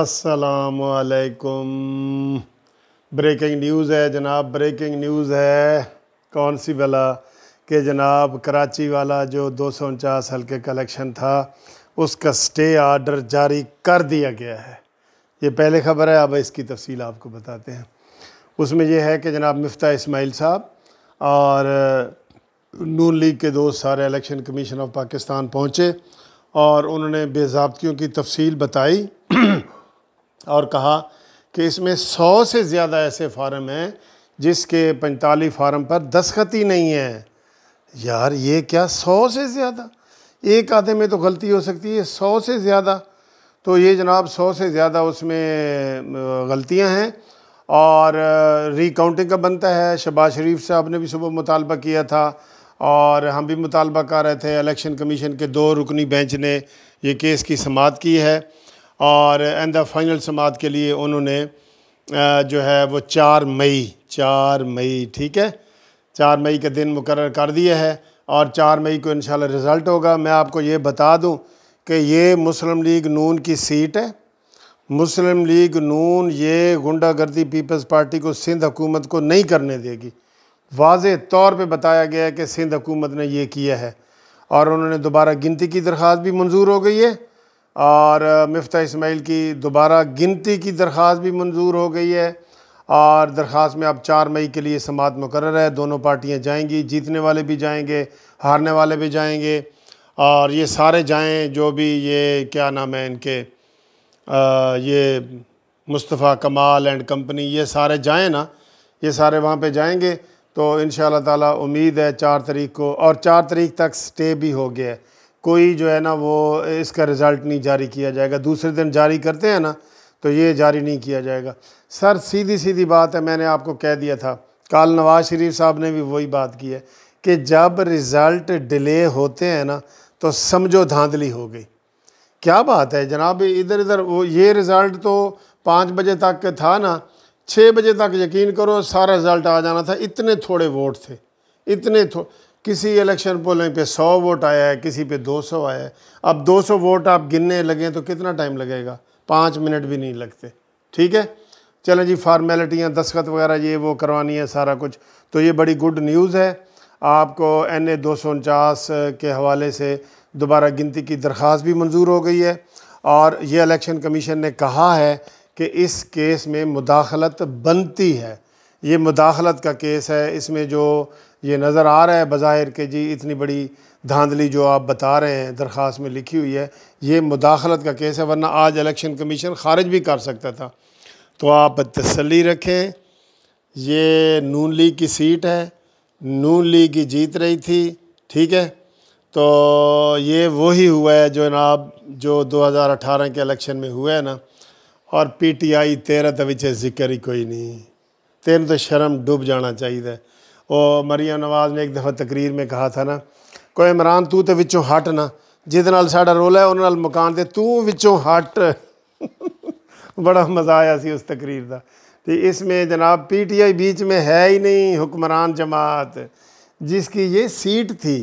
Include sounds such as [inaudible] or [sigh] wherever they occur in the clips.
असलकुम breaking news है जनाब ब्रेकिंग न्यूज़ है कौन सी वाला कि जनाब कराची वाला जो दो सौ उनचास हल्के का इलेक्शन था उसका स्टे आर्डर जारी कर दिया गया है ये पहले ख़बर है अब इसकी तफसील आपको बताते हैं उसमें यह है कि जनाब मफ्ता इसमाइल साहब और नून लीग के दोस्त सारे इलेक्शन कमीशन ऑफ पाकिस्तान पहुँचे और उन्होंने बेजाबतियों की तफसील बताई और कहा कि इसमें सौ से ज़्यादा ऐसे फार्म हैं जिसके पैंतालीस फार्म पर दस्खत ही नहीं है यार ये क्या सौ से ज़्यादा एक आधे में तो गलती हो सकती है सौ से ज़्यादा तो ये जनाब सौ से ज़्यादा उसमें गलतियां हैं और रिकाउंटिंग का बनता है शबाज शरीफ साहब ने भी सुबह मुतालबा किया था और हम भी मुतालबा कर रहे थे इलेक्शन कमीशन के दो रुकनी बेंच ने ये केस की समात की है और आंदा फाइनल समात के लिए उन्होंने जो है वो चार मई चार मई ठीक है चार मई का दिन मुकर कर दिया है और चार मई को इन रिज़ल्ट होगा मैं आपको ये बता दूँ कि ये मुस्लिम लीग नून की सीट है मुस्लिम लीग नून ये गुंडागर्दी पीपल्स पार्टी को सिंध हुकूमत को नहीं करने देगी वाज तौर पर बताया गया है कि सिंध हुकूमत ने ये किया है और उन्होंने दोबारा गिनती की दरख्वास्त भी मंजूर हो गई है और मफ्ता इसमाइल की दोबारा गिनती की दरख्वास भी मंजूर हो गई है और दरख्वास में अब चार मई के लिए समात मुकर है दोनों पार्टियाँ जाएंगी जीतने वाले भी जाएंगे हारने वाले भी जाएंगे और ये सारे जाएँ जो भी ये क्या नाम है इनके आ, ये मुस्तफ़ा कमाल एंड कंपनी ये सारे जाएँ ना ये सारे वहाँ पे जाएंगे तो इन ताला उम्मीद है चार तरीक को और चार तरीक तक स्टे भी हो गया है कोई जो है ना वो इसका रिज़ल्ट नहीं जारी किया जाएगा दूसरे दिन जारी करते हैं ना तो ये जारी नहीं किया जाएगा सर सीधी सीधी बात है मैंने आपको कह दिया था काल नवाज शरीफ साहब ने भी वही बात की है कि जब रिज़ल्ट डिले होते हैं ना तो समझो धांधली हो गई क्या बात है जनाब इधर इधर वो ये रिज़ल्ट तो पाँच बजे तक था ना छः बजे तक यकीन करो सारा रिज़ल्ट आ जाना था इतने थोड़े वोट थे इतने थो किसी इलेक्शन पोलिंग पे 100 वोट आया है किसी पे 200 आया है अब 200 वोट आप गिनने लगें तो कितना टाइम लगेगा पाँच मिनट भी नहीं लगते ठीक है चलें जी फार्मेलिटियाँ दस्खत वगैरह ये वो करवानी है सारा कुछ तो ये बड़ी गुड न्यूज़ है आपको एन ए दो सौ उनचास के हवाले से दोबारा गिनती की दरख्वास्त भी मंजूर हो गई है और ये इलेक्शन कमीशन ने कहा है कि इस केस में मुदाखलत बनती है ये मुदाखलत का केस है इसमें जो ये नज़र आ रहा है बज़ाहिर के जी इतनी बड़ी धांधली जो आप बता रहे हैं दरख्वास्त में लिखी हुई है ये मुदाखलत का केस है वरना आज इलेक्शन कमीशन खारिज भी कर सकता था तो आप तसली रखें ये नून लीग की सीट है नून लीग की जीत रही थी ठीक है तो ये वही हुआ है जो जनाब जो 2018 के इलेक्शन में हुआ है ना और पीटीआई तेरह तो बिच जिक्र ही कोई नहीं तेन तो शर्म डूब जाना चाहिए और मरिया नवाज़ ने एक दफ़ा तकरीर में कहा था ना को इमरान तू तो विचों हट ना जिद ना ਸਾਡਾ ਰੋਲਾ है उन्होंने मकान ਮਕਾਨ तू विचों हट [laughs] बड़ा मज़ा आया सी उस तकरीर का तो इसमें जनाब ਵਿੱਚ ਜਨਾਬ पीटीआई बीच में है ही नहीं हुक्मरान जमात जिसकी ये सीट थी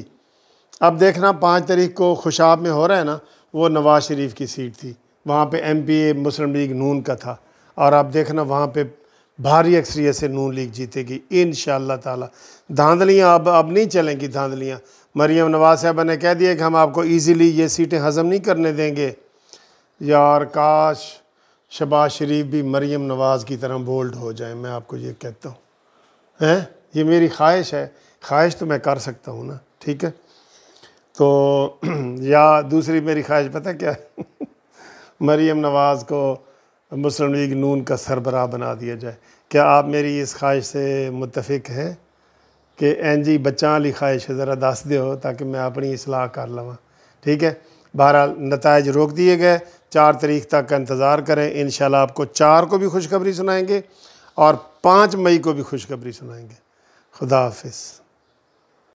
अब देखना पाँच तारीख को खुशाब में हो रहा है ना वो नवाज़ शरीफ की सीट थी वहाँ पे एमपीए मुस्लिम लीग नून का था और आप देखना वहाँ पे भारी अक्सरियत से नून लीग जीतेगी इन ताला धांधलियाँ अब अब नहीं चलेंगी धांधलियाँ मरियम नवाज साहबा ने कह दिया कि हम आपको इजीली ये सीटें हज़म नहीं करने देंगे यार काश शबाज शरीफ भी मरियम नवाज़ की तरह बोल्ड हो जाए मैं आपको ये कहता हूँ हैं ये मेरी ख्वाहिश है ख्वाहिश तो मैं कर सकता हूँ ना ठीक है तो [clears throat] या दूसरी मेरी ख्वाहिश पता क्या [laughs] मरियम नवाज़ को मुस्लिम लीग नून का सरबराह बना दिया जाए क्या आप मेरी इस ख्वाहिश से मुतफिक है कि एन जी बच्चा वाली ख्वाहिश ज़रा दस दो ताकि मैं अपनी इसलाह कर लवा ठीक है बहरहाल नतज रोक दिए गए चार तारीख तक का इंतज़ार करें इन आपको चार को भी खुशखबरी सुनाएंगे और पाँच मई को भी खुशखबरी सुनाएंगे खुदा हाफिज़